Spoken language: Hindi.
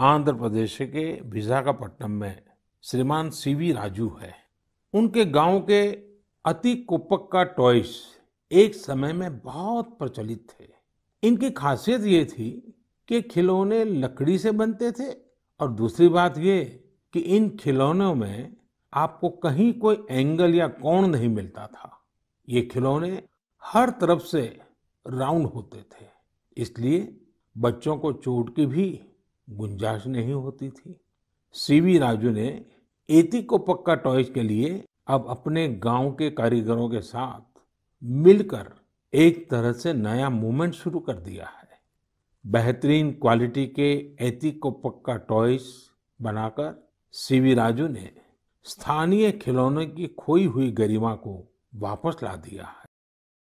आंध्र प्रदेश के विशाखापट्टनम में श्रीमान सीवी राजू है उनके गांव के अति का टॉयस एक समय में बहुत प्रचलित थे इनकी खासियत ये थी कि खिलौने लकड़ी से बनते थे और दूसरी बात ये कि इन खिलौनों में आपको कहीं कोई एंगल या कोण नहीं मिलता था ये खिलौने हर तरफ से राउंड होते थे इसलिए बच्चों को चोट की भी गुंजाइश नहीं होती थी सीवी राजू ने को पक्का टॉयज के लिए अब अपने गांव के कारीगरों के साथ मिलकर एक तरह से नया मूवमेंट शुरू कर दिया है बेहतरीन क्वालिटी के को पक्का टॉयज बनाकर सीवी राजू ने स्थानीय खिलौने की खोई हुई गरिमा को वापस ला दिया है